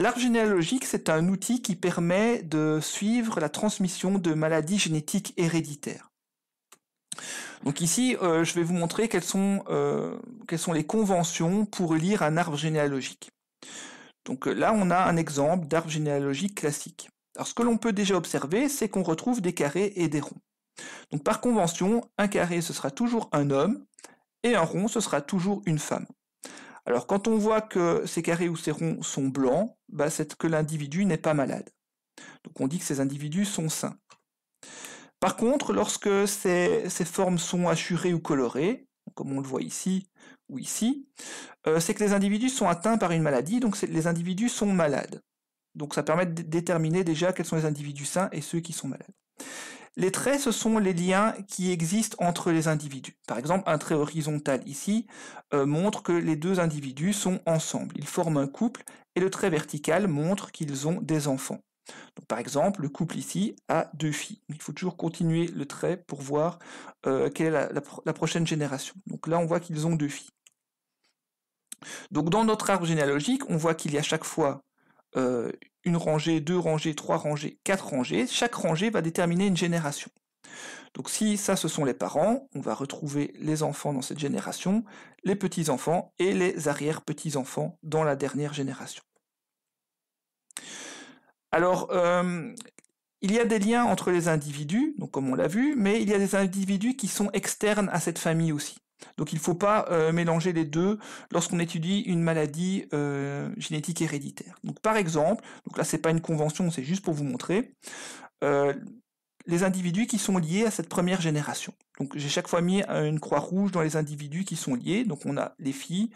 L'arbre généalogique, c'est un outil qui permet de suivre la transmission de maladies génétiques héréditaires. Donc ici, euh, je vais vous montrer quelles sont, euh, quelles sont les conventions pour lire un arbre généalogique. Donc là, on a un exemple d'arbre généalogique classique. Alors ce que l'on peut déjà observer, c'est qu'on retrouve des carrés et des ronds. Donc par convention, un carré, ce sera toujours un homme, et un rond, ce sera toujours une femme. Alors quand on voit que ces carrés ou ces ronds sont blancs, bah, c'est que l'individu n'est pas malade. Donc on dit que ces individus sont sains. Par contre, lorsque ces, formes sont assurées ou colorées, comme on le voit ici ou ici, euh, c'est que les individus sont atteints par une maladie, donc les individus sont malades. Donc ça permet de déterminer déjà quels sont les individus sains et ceux qui sont malades. Les traits, ce sont les liens qui existent entre les individus. Par exemple, un trait horizontal ici euh, montre que les deux individus sont ensemble. Ils forment un couple et le trait vertical montre qu'ils ont des enfants. par exemple, le couple ici a deux filles. Il faut toujours continuer le trait pour voir euh, quelle est la, prochaine génération. Donc là, on voit qu'ils ont deux filles. Donc dans notre arbre généalogique, on voit qu'il y a chaque fois euh, une rangée, deux rangées, trois rangées, quatre rangées. Chaque rangée va déterminer une génération. Donc si ça ce sont les parents, on va retrouver les enfants dans cette génération, les petits-enfants et les arrière-petits-enfants dans la dernière génération. Alors, euh, il y a des liens entre les individus, donc comme on l'a vu, mais il y a des individus qui sont externes à cette famille aussi. Donc il ne faut pas euh, mélanger les deux lorsqu'on étudie une maladie euh, génétique héréditaire. Donc par exemple, donc là c'est pas une convention, c'est juste pour vous montrer euh, les individus qui sont liés à cette première génération. Donc j'ai chaque fois mis une croix rouge dans les individus qui sont liés. Donc on a les filles,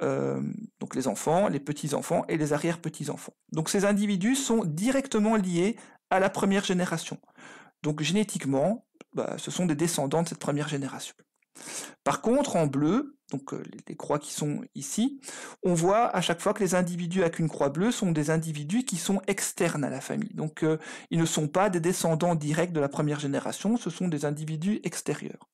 donc les enfants, les petits enfants et les arrière petits enfants. Donc ces individus sont directement liés à la première génération. Donc génétiquement, bah, ce sont des descendants de cette première génération. Par contre, en bleu, donc euh, les croix qui sont ici, on voit à chaque fois que les individus avec une croix bleue sont des individus qui sont externes à la famille. Donc euh, ils ne sont pas des descendants directs de la première génération, ce sont des individus extérieurs.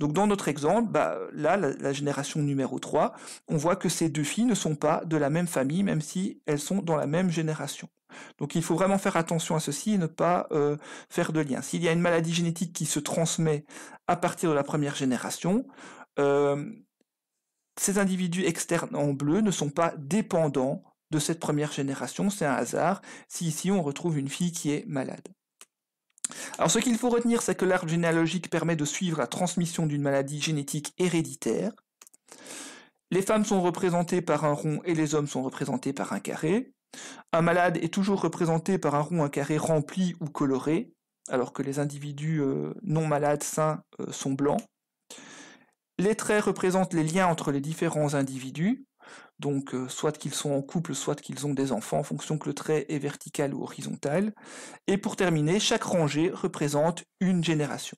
Donc dans notre exemple, bah, là, la, génération numéro 3, on voit que ces deux filles ne sont pas de la même famille, même si elles sont dans la même génération. Donc il faut vraiment faire attention à ceci et ne pas euh, faire de lien. S'il y a une maladie génétique qui se transmet à partir de la première génération, euh, ces individus externes en bleu ne sont pas dépendants de cette première génération, c'est un hasard, si ici on retrouve une fille qui est malade. Alors ce qu'il faut retenir, c'est que l'arbre généalogique permet de suivre la transmission d'une maladie génétique héréditaire. Les femmes sont représentées par un rond et les hommes sont représentés par un carré. Un malade est toujours représenté par un rond, un carré rempli ou coloré, alors que les individus euh, non malades sains euh, sont blancs. Les traits représentent les liens entre les différents individus, donc euh, soit qu'ils sont en couple, soit qu'ils ont des enfants, en fonction que le trait est vertical ou horizontal. Et pour terminer, chaque rangée représente une génération.